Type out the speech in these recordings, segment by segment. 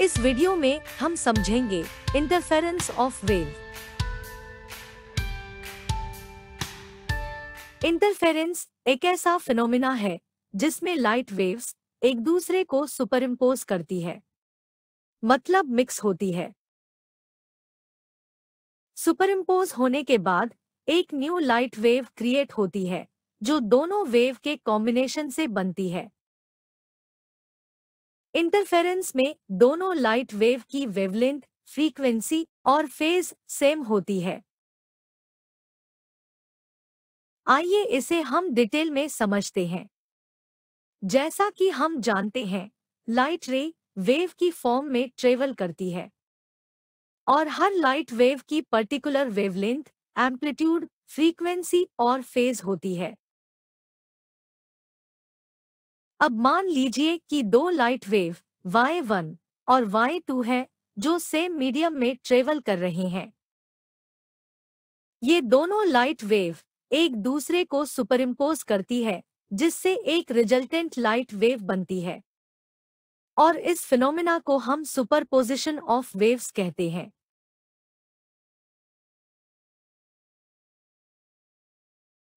इस वीडियो में हम समझेंगे इंटरफेरेंस ऑफ वेव इंटरफेरेंस एक ऐसा फिनोमिना है जिसमें लाइट वेव्स एक दूसरे को सुपरइम्पोज करती है मतलब मिक्स होती है सुपरइम्पोज होने के बाद एक न्यू लाइट वेव क्रिएट होती है जो दोनों वेव के कॉम्बिनेशन से बनती है इंटरफेरेंस में दोनों लाइट वेव की वेवलेंथ फ्रीक्वेंसी और फेज सेम होती है आइए इसे हम डिटेल में समझते हैं जैसा कि हम जानते हैं लाइट रे वेव की फॉर्म में ट्रेवल करती है और हर लाइट वेव की पर्टिकुलर वेवलेंथ एम्पलीट्यूड फ्रीक्वेंसी और फेज होती है अब मान लीजिए कि दो लाइट वेव वाई वन और वाई टू है जो सेम मीडियम में ट्रेवल कर रहे हैं ये दोनों लाइट वेव एक दूसरे को सुपरिम्पोज करती है जिससे एक रिजल्टेंट लाइट वेव बनती है और इस फिनोमिना को हम सुपरपोजिशन ऑफ वेव्स कहते हैं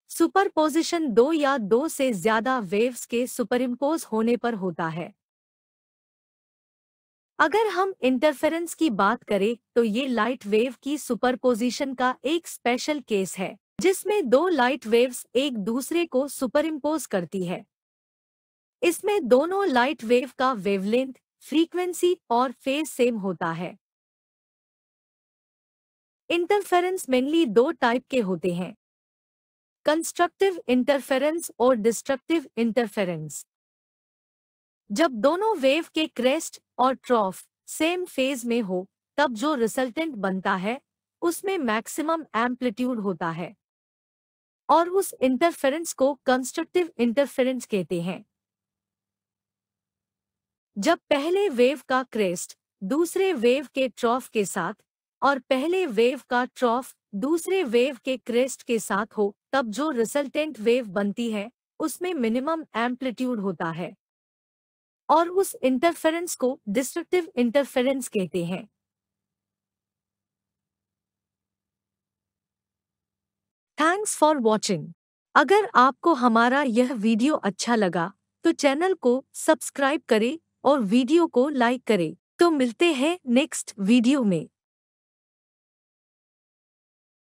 सुपरपोजिशन दो या दो से ज्यादा वेव्स के सुपरिम्पोज होने पर होता है अगर हम इंटरफेरेंस की बात करें तो ये लाइट वेव की सुपरपोजिशन का एक स्पेशल केस है जिसमें दो लाइट वेव्स एक दूसरे को सुपरिम्पोज करती है इसमें दोनों लाइट वेव का वेवलेंथ फ्रीक्वेंसी और फेज सेम होता है इंटरफेरेंस मेनली दो टाइप के होते हैं कंस्ट्रक्टिव इंटरफेरेंस और डिस्ट्रक्टिव इंटरफेरेंस जब दोनों वेव के क्रेस्ट और ट्रॉफ सेम फेज में हो तब जो रिजल्टेंट बनता है उसमें मैक्सिमम एम्पलीट्यूड होता है और उस इंटरफेरेंस को कंस्ट्रक्टिव इंटरफेरेंस कहते हैं जब पहले वेव का क्रेस्ट दूसरे वेव के ट्रॉफ के साथ और पहले वेव का ट्रॉफ दूसरे वेव के क्रेस्ट के साथ हो तब जो रिजल्टेंट वेव बनती है उसमें मिनिमम एम्पलीट्यूड होता है और उस इंटरफेरेंस को डिस्ट्रक्टिव इंटरफेरेंस कहते हैं थैंक्स फॉर वॉचिंग अगर आपको हमारा यह वीडियो अच्छा लगा तो चैनल को सब्सक्राइब करें और वीडियो को लाइक करें तो मिलते हैं नेक्स्ट वीडियो में